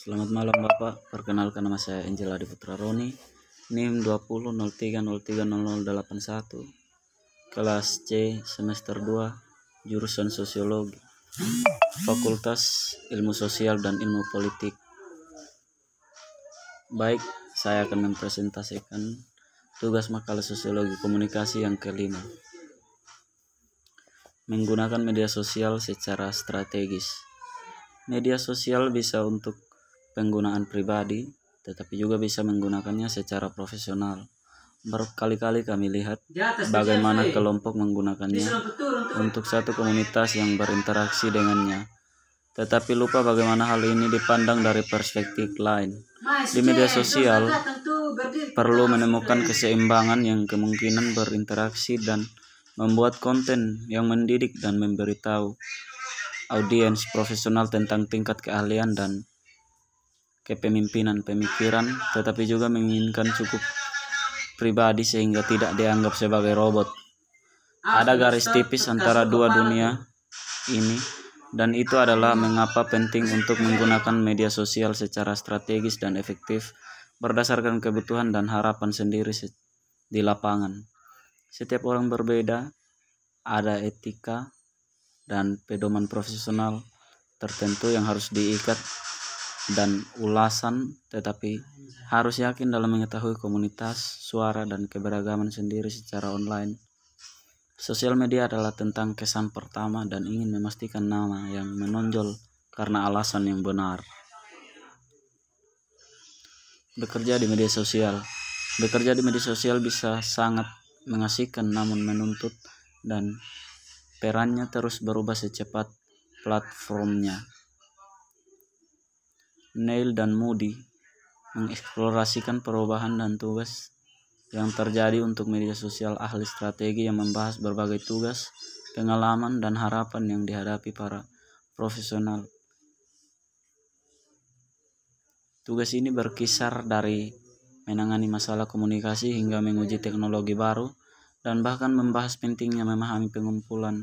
Selamat malam Bapak, perkenalkan nama saya Angela Adi Putra Roni, NIM 20030081, kelas C semester 2, jurusan Sosiologi, Fakultas Ilmu Sosial dan Ilmu Politik. Baik, saya akan mempresentasikan tugas makalah sosiologi komunikasi yang kelima. Menggunakan media sosial secara strategis. Media sosial bisa untuk penggunaan pribadi, tetapi juga bisa menggunakannya secara profesional. Berkali-kali kami lihat bagaimana kelompok menggunakannya untuk satu komunitas yang berinteraksi dengannya. Tetapi lupa bagaimana hal ini dipandang dari perspektif lain. Di media sosial perlu menemukan keseimbangan yang kemungkinan berinteraksi dan membuat konten yang mendidik dan memberitahu audiens profesional tentang tingkat keahlian dan kepemimpinan pemikiran, tetapi juga menginginkan cukup pribadi sehingga tidak dianggap sebagai robot. Ada garis tipis antara dua dunia ini, dan itu adalah mengapa penting untuk menggunakan media sosial secara strategis dan efektif berdasarkan kebutuhan dan harapan sendiri di lapangan. Setiap orang berbeda, ada etika dan pedoman profesional tertentu yang harus diikat dan ulasan, tetapi harus yakin dalam mengetahui komunitas, suara, dan keberagaman sendiri secara online. Sosial media adalah tentang kesan pertama dan ingin memastikan nama yang menonjol karena alasan yang benar. Bekerja di media sosial Bekerja di media sosial bisa sangat mengasihkan namun menuntut dan perannya terus berubah secepat platformnya. Neil dan Moody mengeksplorasikan perubahan dan tugas yang terjadi untuk media sosial ahli strategi yang membahas berbagai tugas, pengalaman, dan harapan yang dihadapi para profesional. Tugas ini berkisar dari menangani masalah komunikasi hingga menguji teknologi baru dan bahkan membahas pentingnya memahami pengumpulan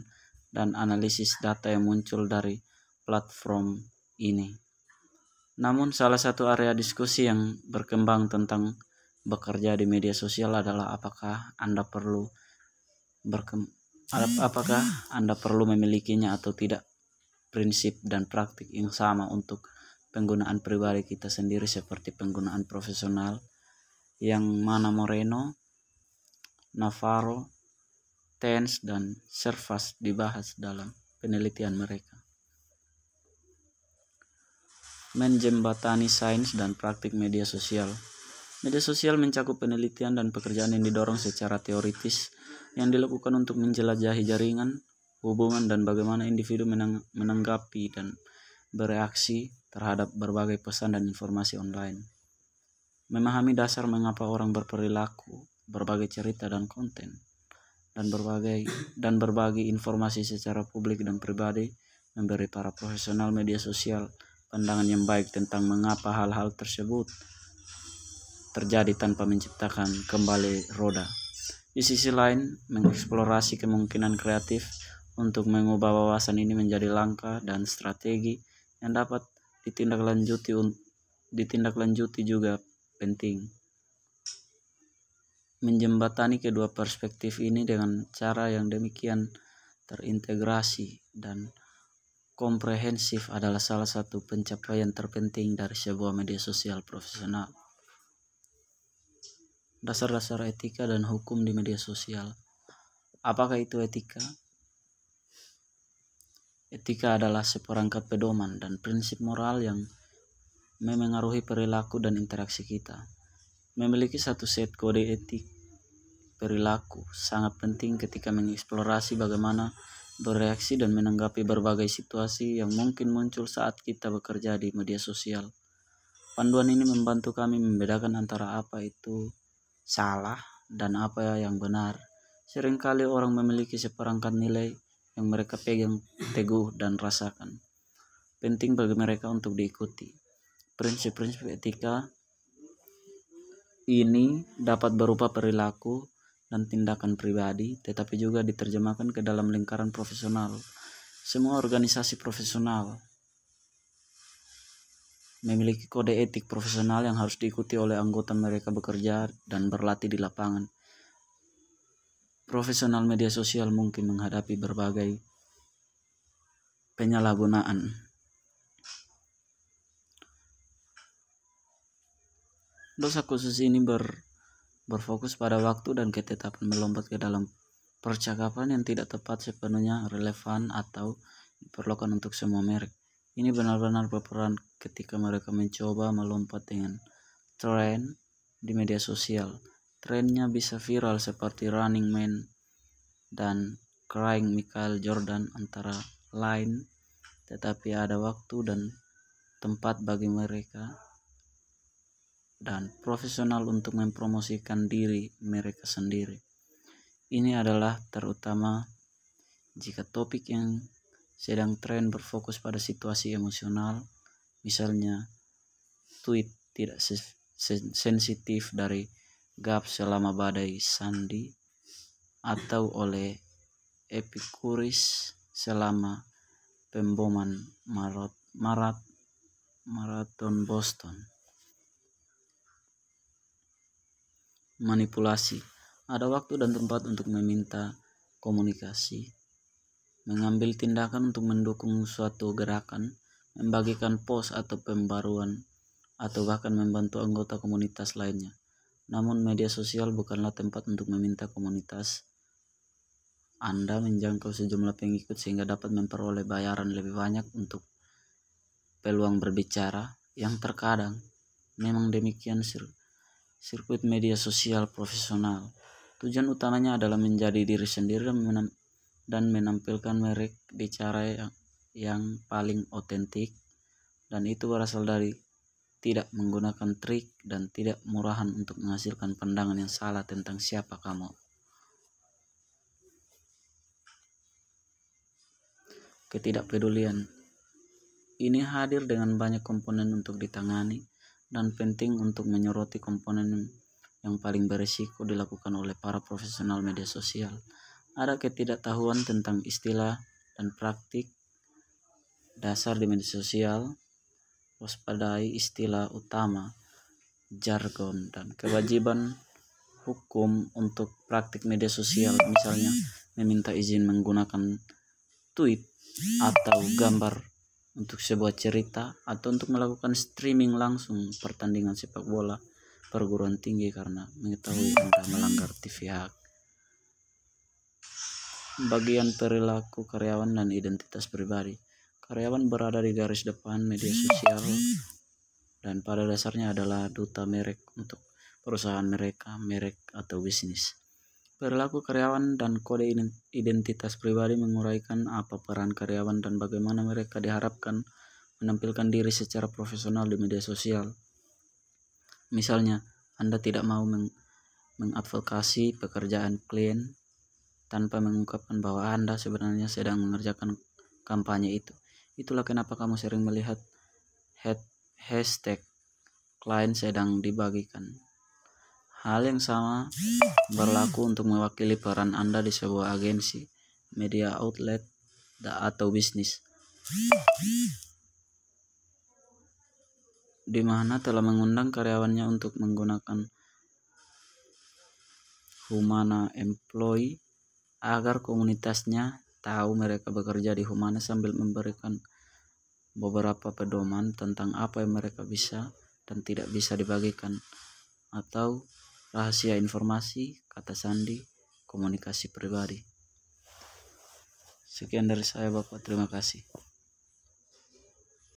dan analisis data yang muncul dari platform ini. Namun salah satu area diskusi yang berkembang tentang bekerja di media sosial adalah apakah Anda perlu berkem iya. apakah Anda perlu memilikinya atau tidak prinsip dan praktik yang sama untuk penggunaan pribadi kita sendiri seperti penggunaan profesional yang mana Moreno, Navarro, Tens, dan Servas dibahas dalam penelitian mereka menjembatani sains dan praktik media sosial. Media sosial mencakup penelitian dan pekerjaan yang didorong secara teoritis yang dilakukan untuk menjelajahi jaringan, hubungan, dan bagaimana individu menang menanggapi dan bereaksi terhadap berbagai pesan dan informasi online. Memahami dasar mengapa orang berperilaku, berbagai cerita dan konten, dan berbagai dan berbagi informasi secara publik dan pribadi memberi para profesional media sosial pandangan yang baik tentang mengapa hal-hal tersebut terjadi tanpa menciptakan kembali roda. Di sisi lain, mengeksplorasi kemungkinan kreatif untuk mengubah wawasan ini menjadi langkah dan strategi yang dapat ditindaklanjuti ditindaklanjuti juga penting. Menjembatani kedua perspektif ini dengan cara yang demikian terintegrasi dan komprehensif adalah salah satu pencapaian terpenting dari sebuah media sosial profesional. Dasar-dasar etika dan hukum di media sosial. Apakah itu etika? Etika adalah seperangkat pedoman dan prinsip moral yang memengaruhi perilaku dan interaksi kita. Memiliki satu set kode etik perilaku sangat penting ketika mengeksplorasi bagaimana bereaksi dan menanggapi berbagai situasi yang mungkin muncul saat kita bekerja di media sosial. Panduan ini membantu kami membedakan antara apa itu salah dan apa yang benar. Seringkali orang memiliki seperangkat nilai yang mereka pegang teguh dan rasakan. Penting bagi mereka untuk diikuti. Prinsip-prinsip etika ini dapat berupa perilaku, dan tindakan pribadi, tetapi juga diterjemahkan ke dalam lingkaran profesional. Semua organisasi profesional memiliki kode etik profesional yang harus diikuti oleh anggota mereka bekerja dan berlatih di lapangan. Profesional media sosial mungkin menghadapi berbagai penyalahgunaan. dosa khusus ini ber berfokus pada waktu dan ketetapan melompat ke dalam percakapan yang tidak tepat sepenuhnya relevan atau diperlukan untuk semua merek. Ini benar-benar berperan ketika mereka mencoba melompat dengan tren di media sosial. Trennya bisa viral seperti Running Man dan Crying Michael Jordan antara lain, tetapi ada waktu dan tempat bagi mereka dan profesional untuk mempromosikan diri mereka sendiri. Ini adalah terutama jika topik yang sedang tren berfokus pada situasi emosional, misalnya tweet tidak sensitif dari Gap selama badai Sandi atau oleh Epikuris selama pemboman Marat, Marat Marathon Boston. manipulasi. Ada waktu dan tempat untuk meminta komunikasi, mengambil tindakan untuk mendukung suatu gerakan, membagikan pos atau pembaruan, atau bahkan membantu anggota komunitas lainnya. Namun media sosial bukanlah tempat untuk meminta komunitas Anda menjangkau sejumlah pengikut sehingga dapat memperoleh bayaran lebih banyak untuk peluang berbicara yang terkadang memang demikian sir Sirkuit media sosial profesional. Tujuan utamanya adalah menjadi diri sendiri dan menampilkan merek di cara yang, yang paling otentik dan itu berasal dari tidak menggunakan trik dan tidak murahan untuk menghasilkan pandangan yang salah tentang siapa kamu. Ketidakpedulian ini hadir dengan banyak komponen untuk ditangani dan penting untuk menyoroti komponen yang paling berisiko dilakukan oleh para profesional media sosial. Ada ketidaktahuan tentang istilah dan praktik dasar di media sosial, waspadai istilah utama, jargon, dan kewajiban hukum untuk praktik media sosial, misalnya meminta izin menggunakan tweet atau gambar untuk sebuah cerita atau untuk melakukan streaming langsung pertandingan sepak bola perguruan tinggi karena mengetahui mereka melanggar TV hak bagian perilaku karyawan dan identitas pribadi karyawan berada di garis depan media sosial dan pada dasarnya adalah duta merek untuk perusahaan mereka merek atau bisnis Perilaku karyawan dan kode identitas pribadi menguraikan apa peran karyawan dan bagaimana mereka diharapkan menampilkan diri secara profesional di media sosial. Misalnya, Anda tidak mau meng mengadvokasi pekerjaan klien tanpa mengungkapkan bahwa Anda sebenarnya sedang mengerjakan kampanye itu. Itulah kenapa kamu sering melihat hashtag klien sedang dibagikan. Hal yang sama berlaku untuk mewakili peran Anda di sebuah agensi, media outlet, atau bisnis. Di mana telah mengundang karyawannya untuk menggunakan Humana Employee agar komunitasnya tahu mereka bekerja di Humana sambil memberikan beberapa pedoman tentang apa yang mereka bisa dan tidak bisa dibagikan atau rahasia informasi, kata sandi, komunikasi pribadi. Sekian dari saya Bapak, terima kasih.